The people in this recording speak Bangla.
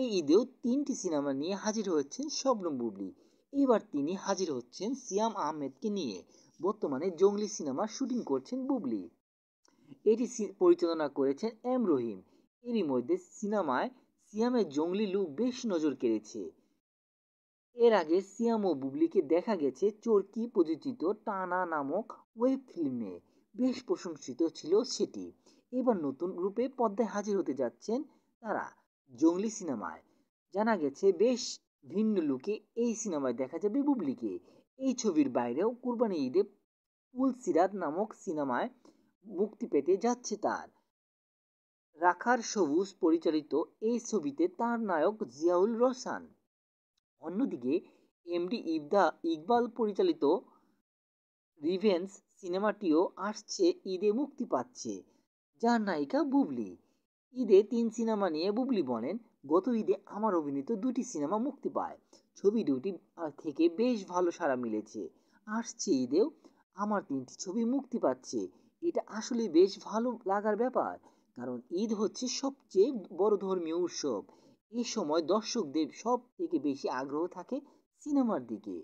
এই ঈদেও তিনটি সিনেমা নিয়ে হাজির হয়েছেন শবনম বুবলি এবার তিনি হাজির হচ্ছেন সিয়াম আহমেদকে নিয়ে বর্তমানে জঙ্গলি সিনেমার শুটিং করছেন বুবলি এটি পরিচালনা করেছেন এম রহিম এরই মধ্যে সিনেমায় সিয়ামের জঙ্গলি লুক বেশ নজর কেড়েছে এর আগে সিয়াম ও বুবলিকে দেখা গেছে চরকি প্রযোজিত টানা নামক ওয়েব ফিল্মে বেশ প্রশংসিত ছিল সেটি এবার নতুন রূপে পর্দায় হাজির হতে যাচ্ছেন তারা জঙ্গলি সিনেমায় জানা গেছে বেশ ভিন্ন লুকে এই সিনেমায় দেখা যাবে বুবলিকে এই ছবির বাইরেও কুরবানি ঈদে পুল সিরাত নামক সিনেমায় মুক্তি পেতে যাচ্ছে তার রাখার সবুজ পরিচালিত এই ছবিতে তার নায়ক জিয়াউল রসান অন্যদিকে এমডি ইবদা ইকবাল পরিচালিত রিভেন্স সিনেমাটিও আসছে ঈদে মুক্তি পাচ্ছে যার নায়িকা বুবলি ঈদে তিন সিনেমা নিয়ে বুবলি বলেন গত ঈদে আমার অভিনীত দুটি সিনেমা মুক্তি পায় ছবি দুটি থেকে বেশ ভালো সাড়া মিলেছে আসছে ঈদেও আমার তিনটি ছবি মুক্তি পাচ্ছে এটা আসলে বেশ ভালো লাগার ব্যাপার কারণ ঈদ হচ্ছে সবচেয়ে বড় ধর্মীয় উৎসব এ সময় দর্শকদের সব থেকে বেশি আগ্রহ থাকে সিনেমার দিকে